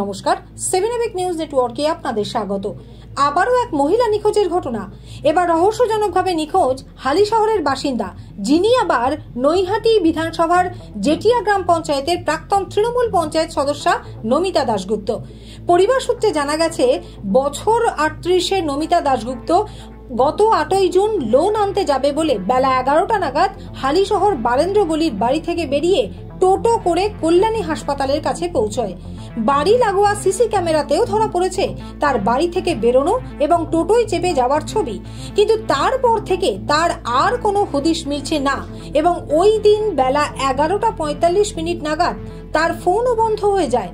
নমস্কার seven EPIC news নেটওয়ার্কে আপনাদের স্বাগত আবারও এক মহিলা নিখোঁজের ঘটনা এবার রহস্যজনকভাবে নিখোঁজ হালি শহরের বাসিন্দা যিনি আবার নৈহাটি বিধানসভার জেটিয়া গ্রাম পঞ্চায়েতের প্রাক্তন তৃণমূল পঞ্চায়েত সদস্যা নমিতা দাশগুপ্ত পরিবার সূত্রে জানা গেছে বছর আটত্রিশে নমিতা দাশগুপ্ত গত আটই জুন লোন আনতে যাবে বলে বেলা এগারোটা নাগাদ হালিশহর বারেন্দ্র গলির বাড়ি থেকে বেরিয়ে টোটো করে কল্যাণী হাসপাতালের কাছে পৌঁছয় বাড়ি লাগোয়া সিসি ক্যামেরাতেও ধরা পড়েছে তার বাড়ি থেকে বেরোনো এবং টোটোয় চেপে যাওয়ার ছবি কিন্তু তারপর থেকে তার আর কোনো হদিশ মিলছে না এবং ওই দিন বেলা এগারোটা পঁয়তাল্লিশ মিনিট নাগাদ তার ফোনও বন্ধ হয়ে যায়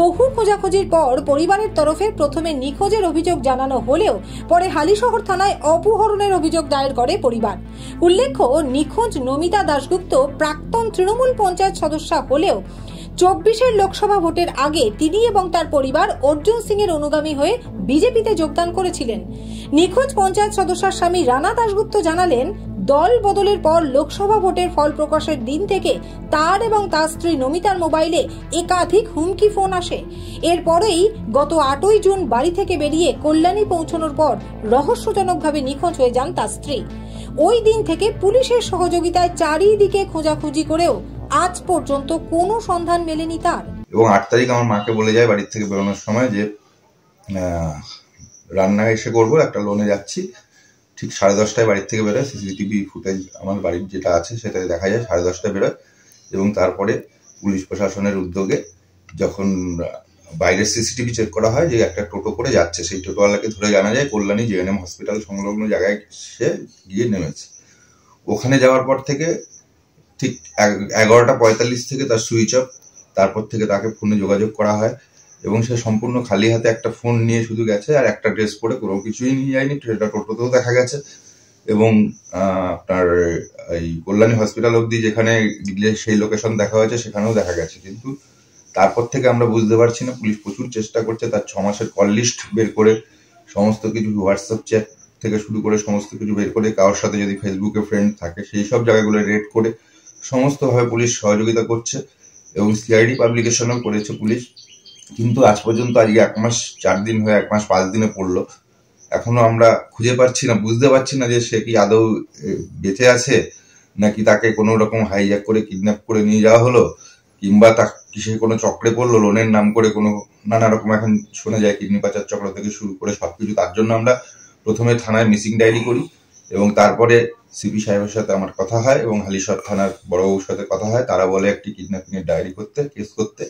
বহু খোঁজাখুঁজির পর পরিবারের তরফে প্রথমে নিখোঁজের অভিযোগ জানানো হলেও পরে হালিশহর থানায় অপহরণের অভিযোগ দায়ের করে পরিবার উল্লেখ্য নিখোঁজ নমিতা দাশগুপ্ত প্রাক্তন তৃণমূল পঞ্চায়েত সদস্যা হলেও চব্বিশের লোকসভা ভোটের আগে তিনি এবং তার পরিবার অর্জুন সিং এর অনুগামী হয়ে বিজেপিতে যোগদান করেছিলেন নিখোঁজ পঞ্চায়েত সদস্যার স্বামী রানা দাশগুপ্ত জানালেন দল বদলের পর লোকসভা ভোটের ফল প্রকাশের দিন থেকে তার এবং তার স্ত্রী নমিতার মোবাইলে একাধিক হুমকি ফোন আসে এরপরেই গত আটই জুন বাড়ি থেকে বেরিয়ে কল্যাণী পৌঁছানোর পর রহস্যজনকভাবে নিখোঁজ হয়ে যান তার স্ত্রী ওই দিন থেকে পুলিশের সহযোগিতায় চারিদিকে খোঁজাখুঁজি করেও আজ পর্যন্ত কোনো সন্ধান মেলেনি তার এবং আট তারিখ আমার মাকে বলে যায় বাড়ির থেকে বেরোনোর সময় যে রান্না এসে করবো একটা লোনে যাচ্ছি ঠিক সাড়ে দশটায় বাড়ির থেকে বেরোয় সিসিটিভি ফুটেজ আমার বাড়ির যেটা আছে সেটাতে দেখা যায় সাড়ে দশটায় বেরোয় এবং তারপরে পুলিশ প্রশাসনের উদ্যোগে যখন বাইরের সিসিটিভি চেক করা হয় যে একটা টোটো করে যাচ্ছে সেই টোটোওয়ালাকে ধরে জানা যায় কল্যাণী জেএনএম হসপিটাল সংলগ্ন জায়গায় সে গিয়ে নেমেছে ওখানে যাওয়ার পর থেকে ঠিক এগারোটা পঁয়তাল্লিশ থেকে তার সুইচ অফ তারপর থেকে তাকে ফোনে যোগাযোগ করা হয় এবং সে সম্পূর্ণ খালি হাতে একটা ফোন নিয়ে শুধু গেছে আর একটা ড্রেস পরে কোনো কিছুই নিয়ে যায়নি সেটা টোটোতেও দেখা গেছে এবং আপনার এই কল্যাণী হসপিটাল অবধি যেখানে গিয়ে সেই লোকেশন দেখা হয়েছে সেখানেও দেখা গেছে কিন্তু তারপর থেকে আমরা বুঝতে পারছি না পুলিশ প্রচুর চেষ্টা করছে তার ছ মাসের কল লিস্ট বের করে সমস্ত কিছু হোয়াটসঅ্যাপ চ্যাট থেকে শুরু করে সমস্ত কিছু বের করে কারোর সাথে যদি ফেসবুকে ফ্রেন্ড থাকে সেই সব জায়গাগুলো রেড করে সমস্তভাবে পুলিশ সহযোগিতা করছে এবং সিআইডি পাবলিকেশনও করেছে পুলিশ কিন্তু আজ পর্যন্ত আজকে এক মাস চার দিন হয়ে এক মাস পাঁচ দিনে পড়লো এখনো আমরা খুঁজে পাচ্ছি না বুঝতে পারছি না যে সে কি আদৌ বেঁচে আছে নাকি তাকে কোনো রকম হাইজ্যাক করে কিডন্যাপ করে নিয়ে যাওয়া হলো কিংবা তা কিসে কোনো চক্রে পড়লো লোনের নাম করে কোনো নানা রকম এখন শোনা যায় কিডনি পাচার চক্র থেকে শুরু করে সবকিছু তার জন্য আমরা প্রথমে থানায় মিসিং ডায়েরি করি এবং তারপরে সিপি সাহেবের সাথে আমার কথা হয় এবং হালিশহর থানার বড়বাবুর সাথে কথা হয় তারা বলে একটি কিডন্যাপিং এর ডায়েরি করতে কেস করতে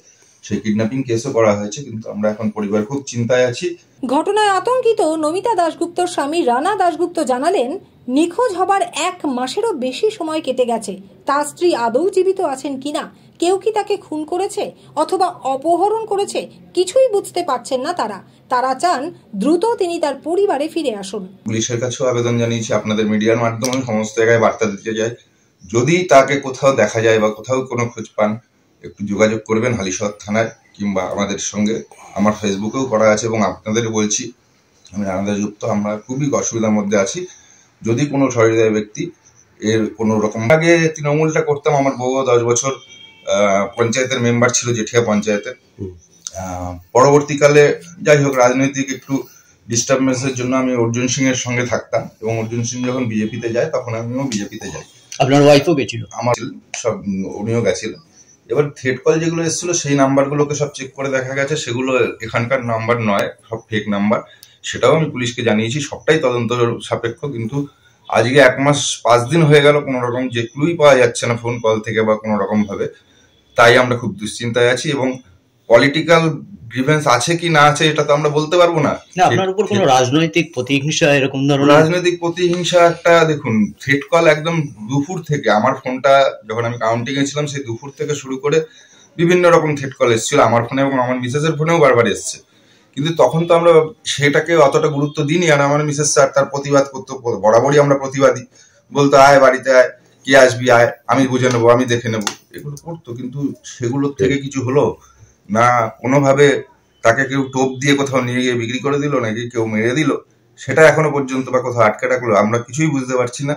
সেই কিডন্যাপিং কেসও করা হয়েছে কিন্তু আমরা এখন পরিবার খুব চিন্তায় আছি ঘটনায় আতঙ্কিত নমিতা দাশগুপ্ত স্বামী রানা দাশগুপ্ত জানালেন নিখোঁজ হবার এক মাসেরও বেশি সময় কেটে গেছে তার স্ত্রী আদৌ জীবিত আছেন কিনা কেউ কি তাকে খুন করেছে অথবা অপহরণ করেছে কিছুই বুঝতে পারছেন না তারা তারা চান দ্রুত তিনি তার পরিবারে ফিরে আসুন পুলিশের কাছেও আবেদন জানিয়েছি আপনাদের মিডিয়ার মাধ্যমে সমস্ত জায়গায় বার্তা দিতে যায় যদি তাকে কোথাও দেখা যায় বা কোথাও কোনো খোঁজ পান একটু যোগাযোগ করবেন হালিশহর থানায় কিংবা আমাদের সঙ্গে আমার ফেসবুকেও করা আছে এবং আপনাদের বলছি আমি আনন্দযুক্ত আমরা খুবই অসুবিধার মধ্যে আছি যদি কোনো সহৃদয় ব্যক্তি এর কোনো রকম আগে তৃণমূলটা করতাম আমার বউ দশ বছর পঞ্চায়েতের মেম্বার ছিল জেঠিয়া পঞ্চায়েতের পরবর্তীকালে যাই হোক রাজনৈতিক একটু ডিস্টারবেন্সের জন্য আমি অর্জুন সিং এর সঙ্গে থাকতাম এবং অর্জুন সিং যখন বিজেপিতে যায় তখন আমিও বিজেপিতে যাই আপনার ওয়াইফও গেছিল আমার সব উনিও গেছিলেন এবার থ্রেড কল যেগুলো এসেছিল সেই নাম্বারগুলোকে সব চেক করে দেখা গেছে সেগুলো এখানকার নাম্বার নয় সব ফেক নাম্বার সেটাও আমি পুলিশকে জানিয়েছি সবটাই তদন্ত সাপেক্ষ কিন্তু আজকে এক মাস পাঁচ দিন হয়ে গেল কোনো রকম যে ক্লুই পাওয়া যাচ্ছে না ফোন কল থেকে বা কোনো রকম ভাবে তাই আমরা খুব দুশ্চিন্তায় আছি এবং পলিটিক্যাল গ্রিভেন্স আছে কি না আছে এটা তো আমরা বলতে পারবো না আপনার উপর কোনো রাজনৈতিক প্রতিহিংসা এরকম ধরনের রাজনৈতিক প্রতিহিংসা একটা দেখুন থ্রেট কল একদম দুপুর থেকে আমার ফোনটা যখন আমি কাউন্টিং এ ছিলাম সেই দুপুর থেকে শুরু করে বিভিন্ন রকম থ্রেট কল এসেছিল আমার ফোনে এবং আমার মিসেসের ফোনেও বারবার এসছে কিন্তু তখন তো আমরা সেটাকে অতটা গুরুত্ব দিইনি আর আমার মিসেস স্যার তার প্রতিবাদ করতো বরাবরই আমরা প্রতিবাদী বলতো আয় বাড়িতে আয় কে আসবি আমি বুঝে নেবো আমি দেখে নেবো এগুলো করতো কিন্তু সেগুলোর থেকে কিছু হলো না কোনোভাবে তাকে কেউ টোপ দিয়ে কোথাও নিয়ে গিয়ে বিক্রি করে দিল নাকি কেউ মেরে দিল সেটা এখনো পর্যন্ত বা কোথাও আটকে রাখলো আমরা কিছুই বুঝতে পারছি না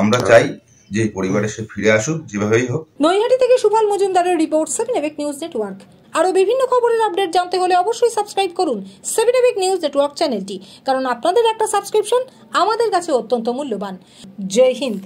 আমরা হ্যাঁ। চাই যে পরিবারে সে ফিরে আসুক যেভাবেই হোক নৈহাটি থেকে সুফল মজুমদারের রিপোর্ট সেভেন এবেক নিউজ নেটওয়ার্ক আরও বিভিন্ন খবরের আপডেট জানতে হলে অবশ্যই সাবস্ক্রাইব করুন সেভেন এবেক নিউজ নেটওয়ার্ক চ্যানেলটি কারণ আপনাদের একটা সাবস্ক্রিপশন আমাদের কাছে অত্যন্ত মূল্যবান জয় হিন্দ